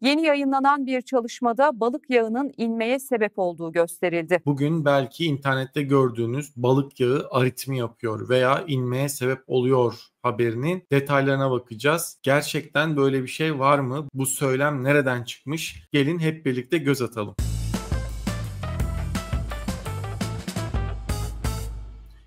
Yeni yayınlanan bir çalışmada balık yağının inmeye sebep olduğu gösterildi. Bugün belki internette gördüğünüz balık yağı aritmi yapıyor veya inmeye sebep oluyor haberinin detaylarına bakacağız. Gerçekten böyle bir şey var mı? Bu söylem nereden çıkmış? Gelin hep birlikte göz atalım.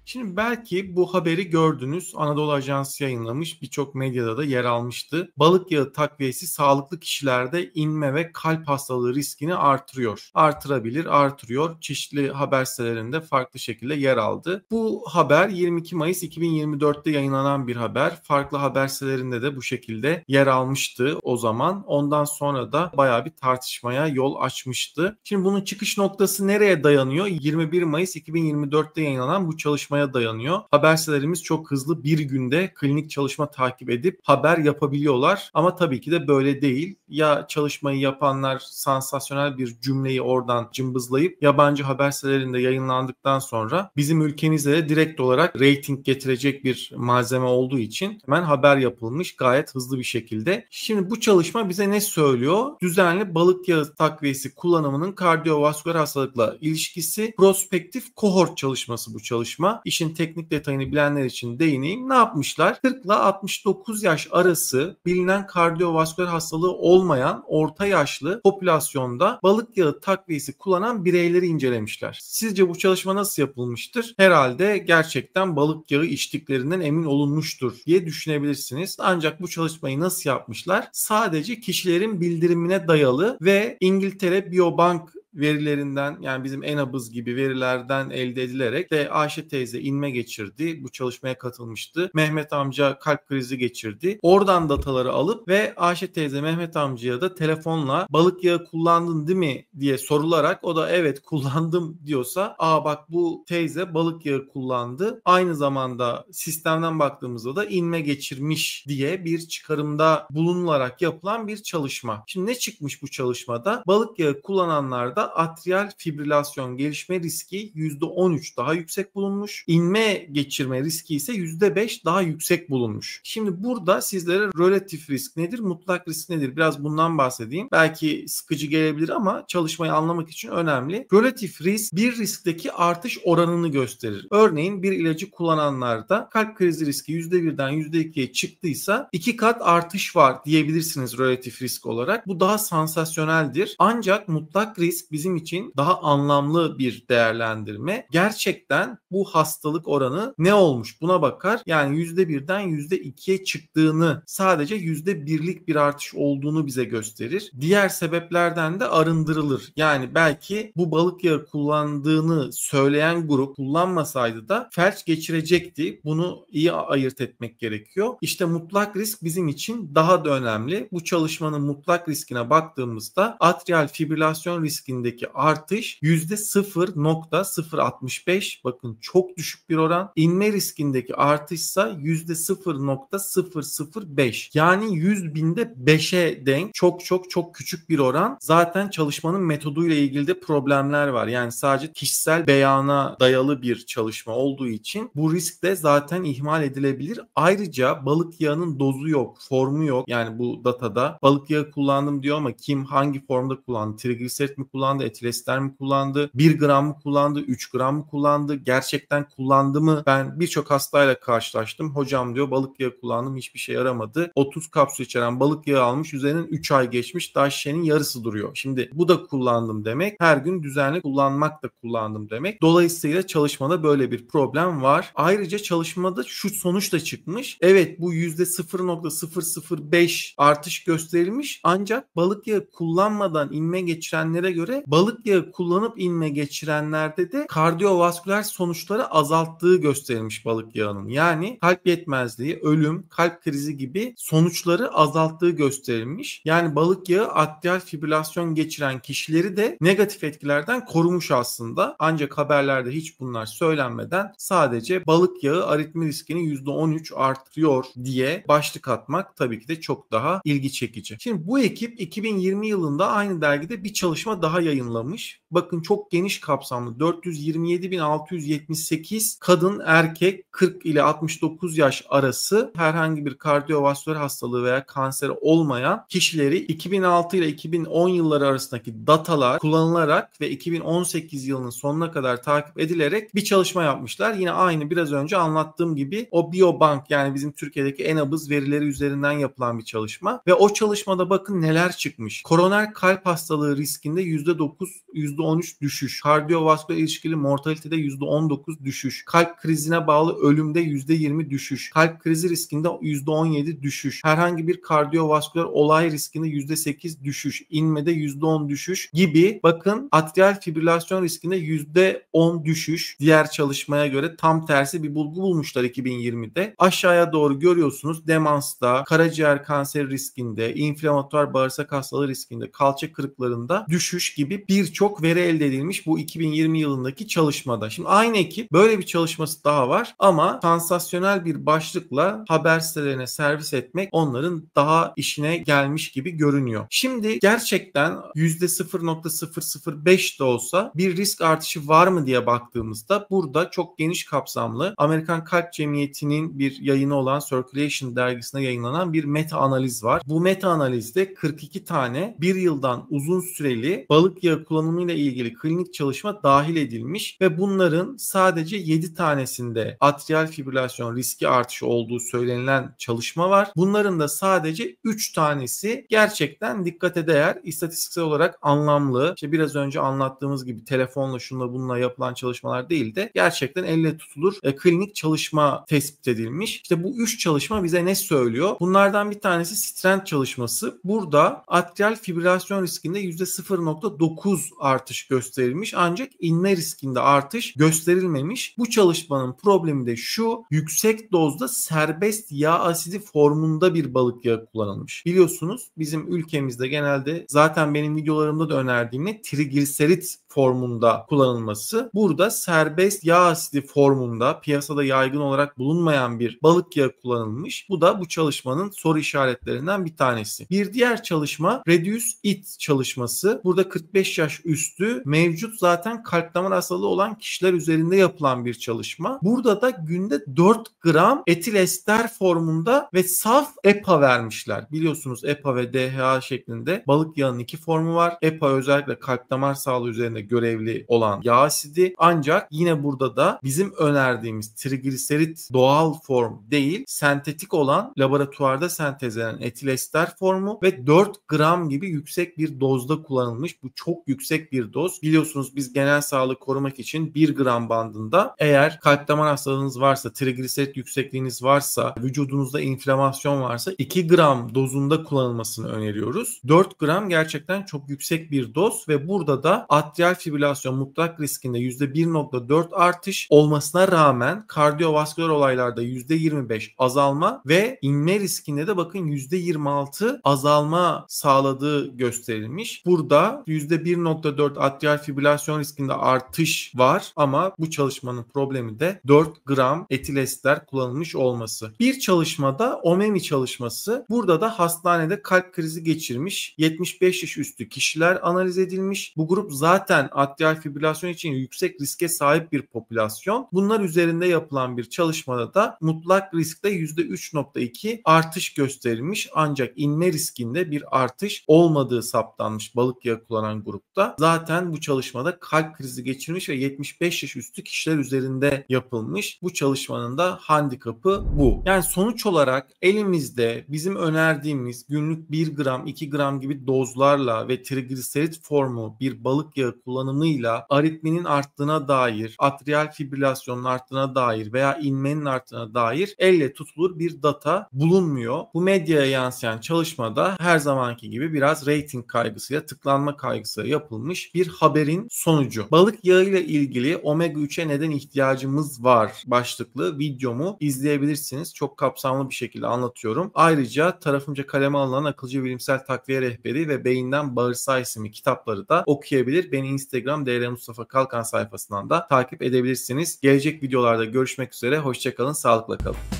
Şimdi belki bu haberi gördünüz. Anadolu Ajansı yayınlamış. Birçok medyada da yer almıştı. Balık yağı takviyesi sağlıklı kişilerde inme ve kalp hastalığı riskini artırıyor. Artırabilir, artırıyor. Çeşitli haber sitelerinde farklı şekilde yer aldı. Bu haber 22 Mayıs 2024'te yayınlanan bir haber. Farklı haber sitelerinde de bu şekilde yer almıştı o zaman. Ondan sonra da baya bir tartışmaya yol açmıştı. Şimdi bunun çıkış noktası nereye dayanıyor? 21 Mayıs 2024'te yayınlanan bu çalışmaya çalışmaya dayanıyor. Haber çok hızlı bir günde klinik çalışma takip edip haber yapabiliyorlar. Ama tabii ki de böyle değil. Ya çalışmayı yapanlar sansasyonel bir cümleyi oradan cımbızlayıp yabancı haber sitelerinde yayınlandıktan sonra bizim ülkemize de direkt olarak reyting getirecek bir malzeme olduğu için hemen haber yapılmış gayet hızlı bir şekilde. Şimdi bu çalışma bize ne söylüyor? Düzenli balık yağı takviyesi kullanımının kardiyovasküler hastalıkla ilişkisi prospektif kohort çalışması bu çalışma işin teknik detayını bilenler için değineyim. Ne yapmışlar? 40 ile 69 yaş arası bilinen kardiyovasküler hastalığı olmayan orta yaşlı popülasyonda balık yağı takviyesi kullanan bireyleri incelemişler. Sizce bu çalışma nasıl yapılmıştır? Herhalde gerçekten balık yağı içtiklerinden emin olunmuştur diye düşünebilirsiniz. Ancak bu çalışmayı nasıl yapmışlar? Sadece kişilerin bildirimine dayalı ve İngiltere Biobank verilerinden yani bizim en Enabız gibi verilerden elde edilerek de Ayşe teyze inme geçirdi. Bu çalışmaya katılmıştı. Mehmet amca kalp krizi geçirdi. Oradan dataları alıp ve Ayşe teyze Mehmet amcaya da telefonla balık yağı kullandın değil mi diye sorularak o da evet kullandım diyorsa aa bak bu teyze balık yağı kullandı. Aynı zamanda sistemden baktığımızda da inme geçirmiş diye bir çıkarımda bulunularak yapılan bir çalışma. Şimdi ne çıkmış bu çalışmada? Balık yağı kullananlarda hastalarda atrial fibrilasyon gelişme riski %13 daha yüksek bulunmuş. İnme geçirme riski ise %5 daha yüksek bulunmuş. Şimdi burada sizlere relatif risk nedir, mutlak risk nedir? Biraz bundan bahsedeyim. Belki sıkıcı gelebilir ama çalışmayı anlamak için önemli. Relatif risk bir riskteki artış oranını gösterir. Örneğin bir ilacı kullananlarda kalp krizi riski %1'den %2'ye çıktıysa iki kat artış var diyebilirsiniz relatif risk olarak. Bu daha sansasyoneldir. Ancak mutlak risk bizim için daha anlamlı bir değerlendirme. Gerçekten bu hastalık oranı ne olmuş buna bakar. Yani %1'den %2'ye çıktığını sadece %1'lik bir artış olduğunu bize gösterir. Diğer sebeplerden de arındırılır. Yani belki bu balık yağı kullandığını söyleyen grup kullanmasaydı da felç geçirecekti. Bunu iyi ayırt etmek gerekiyor. İşte mutlak risk bizim için daha da önemli. Bu çalışmanın mutlak riskine baktığımızda atrial fibrilasyon riskini içindeki artış %0.065 bakın çok düşük bir oran. İnme riskindeki artışsa %0.005 yani 100 binde 5'e denk çok çok çok küçük bir oran. Zaten çalışmanın metoduyla ilgili de problemler var. Yani sadece kişisel beyana dayalı bir çalışma olduğu için bu risk de zaten ihmal edilebilir. Ayrıca balık yağının dozu yok, formu yok. Yani bu datada balık yağı kullandım diyor ama kim hangi formda kullandı? Trigliserit mi kullandı? kullandı, etilester mi kullandı, 1 gram mı kullandı, 3 gram mı kullandı, gerçekten kullandı mı? Ben birçok hastayla karşılaştım. Hocam diyor balık yağı kullandım hiçbir şey yaramadı. 30 kapsül içeren balık yağı almış üzerinin 3 ay geçmiş daha şişenin yarısı duruyor. Şimdi bu da kullandım demek. Her gün düzenli kullanmak da kullandım demek. Dolayısıyla çalışmada böyle bir problem var. Ayrıca çalışmada şu sonuç da çıkmış. Evet bu %0.005 artış gösterilmiş ancak balık yağı kullanmadan inme geçirenlere göre balık yağı kullanıp inme geçirenlerde de kardiyovasküler sonuçları azalttığı gösterilmiş balık yağının. Yani kalp yetmezliği, ölüm, kalp krizi gibi sonuçları azalttığı gösterilmiş. Yani balık yağı atrial fibrilasyon geçiren kişileri de negatif etkilerden korumuş aslında. Ancak haberlerde hiç bunlar söylenmeden sadece balık yağı aritmi riskini %13 artırıyor diye başlık atmak tabii ki de çok daha ilgi çekici. Şimdi bu ekip 2020 yılında aynı dergide bir çalışma daha yayınlamış. Bakın çok geniş kapsamlı 427.678 kadın erkek 40 ile 69 yaş arası herhangi bir kardiyovasküler hastalığı veya kanseri olmayan kişileri 2006 ile 2010 yılları arasındaki datalar kullanılarak ve 2018 yılının sonuna kadar takip edilerek bir çalışma yapmışlar. Yine aynı biraz önce anlattığım gibi o biobank yani bizim Türkiye'deki en Enabız verileri üzerinden yapılan bir çalışma ve o çalışmada bakın neler çıkmış. Koroner kalp hastalığı riskinde yüzde %9, %13 düşüş. Kardiyovasküler ilişkili mortalitede %19 düşüş. Kalp krizine bağlı ölümde %20 düşüş. Kalp krizi riskinde %17 düşüş. Herhangi bir kardiyovasküler olay riskinde %8 düşüş. İnmede %10 düşüş gibi bakın atrial fibrilasyon riskinde %10 düşüş. Diğer çalışmaya göre tam tersi bir bulgu bulmuşlar 2020'de. Aşağıya doğru görüyorsunuz demansta, karaciğer kanseri riskinde, inflamatuar bağırsak hastalığı riskinde, kalça kırıklarında düşüş gibi birçok veri elde edilmiş bu 2020 yılındaki çalışmada. Şimdi aynı ekip böyle bir çalışması daha var ama sansasyonel bir başlıkla haber sitelerine servis etmek onların daha işine gelmiş gibi görünüyor. Şimdi gerçekten %0.005 de olsa bir risk artışı var mı diye baktığımızda burada çok geniş kapsamlı Amerikan Kalp Cemiyeti'nin bir yayını olan Circulation dergisine yayınlanan bir meta analiz var. Bu meta analizde 42 tane bir yıldan uzun süreli balık balık yağı kullanımıyla ilgili klinik çalışma dahil edilmiş ve bunların sadece 7 tanesinde atrial fibrilasyon riski artışı olduğu söylenilen çalışma var. Bunların da sadece 3 tanesi gerçekten dikkate değer istatistiksel olarak anlamlı. İşte biraz önce anlattığımız gibi telefonla şunla bununla yapılan çalışmalar değil de gerçekten elle tutulur e, klinik çalışma tespit edilmiş. İşte bu 3 çalışma bize ne söylüyor? Bunlardan bir tanesi strength çalışması. Burada atrial fibrilasyon riskinde %0.9 %9 artış gösterilmiş ancak inme riskinde artış gösterilmemiş. Bu çalışmanın problemi de şu yüksek dozda serbest yağ asidi formunda bir balık yağı kullanılmış. Biliyorsunuz bizim ülkemizde genelde zaten benim videolarımda da önerdiğim ne trigliserit formunda kullanılması burada serbest yağ asidi formunda piyasada yaygın olarak bulunmayan bir balık yağı kullanılmış. Bu da bu çalışmanın soru işaretlerinden bir tanesi. Bir diğer çalışma Reduce It çalışması. Burada 45 yaş üstü mevcut zaten kalp damar hastalığı olan kişiler üzerinde yapılan bir çalışma. Burada da günde 4 gram etil ester formunda ve saf EPA vermişler. Biliyorsunuz EPA ve DHA şeklinde balık yağının iki formu var. EPA özellikle kalp damar sağlığı üzerinde üzerinde görevli olan yağ asidi. Ancak yine burada da bizim önerdiğimiz trigliserit doğal form değil, sentetik olan laboratuvarda sentezlenen etil ester formu ve 4 gram gibi yüksek bir dozda kullanılmış. Bu çok yüksek bir doz. Biliyorsunuz biz genel sağlık korumak için 1 gram bandında eğer kalp damar hastalığınız varsa, trigliserit yüksekliğiniz varsa, vücudunuzda inflamasyon varsa 2 gram dozunda kullanılmasını öneriyoruz. 4 gram gerçekten çok yüksek bir doz ve burada da atrial atrial fibrilasyon mutlak riskinde %1.4 artış olmasına rağmen kardiyovasküler olaylarda %25 azalma ve inme riskinde de bakın %26 azalma sağladığı gösterilmiş. Burada %1.4 atrial fibrilasyon riskinde artış var ama bu çalışmanın problemi de 4 gram etil ester kullanılmış olması. Bir çalışmada OMEMI çalışması burada da hastanede kalp krizi geçirmiş 75 yaş üstü kişiler analiz edilmiş. Bu grup zaten yüzden atrial fibrilasyon için yüksek riske sahip bir popülasyon. Bunlar üzerinde yapılan bir çalışmada da mutlak riskte %3.2 artış gösterilmiş ancak inme riskinde bir artış olmadığı saptanmış balık yağı kullanan grupta. Zaten bu çalışmada kalp krizi geçirmiş ve 75 yaş üstü kişiler üzerinde yapılmış. Bu çalışmanın da handikapı bu. Yani sonuç olarak elimizde bizim önerdiğimiz günlük 1 gram 2 gram gibi dozlarla ve trigliserit formu bir balık yağı kullanımıyla aritminin arttığına dair, atrial fibrilasyonun arttığına dair veya inmenin arttığına dair elle tutulur bir data bulunmuyor. Bu medyaya yansıyan çalışmada her zamanki gibi biraz rating kaygısıyla, tıklanma kaygısıyla yapılmış bir haberin sonucu. Balık yağıyla ilgili omega 3'e neden ihtiyacımız var başlıklı videomu izleyebilirsiniz. Çok kapsamlı bir şekilde anlatıyorum. Ayrıca tarafımca kaleme alınan akılcı bilimsel takviye rehberi ve beyinden bağırsağı isimli kitapları da okuyabilir. Beni Instagram DR Mustafa Kalkan sayfasından da takip edebilirsiniz. Gelecek videolarda görüşmek üzere. Hoşçakalın, sağlıkla kalın.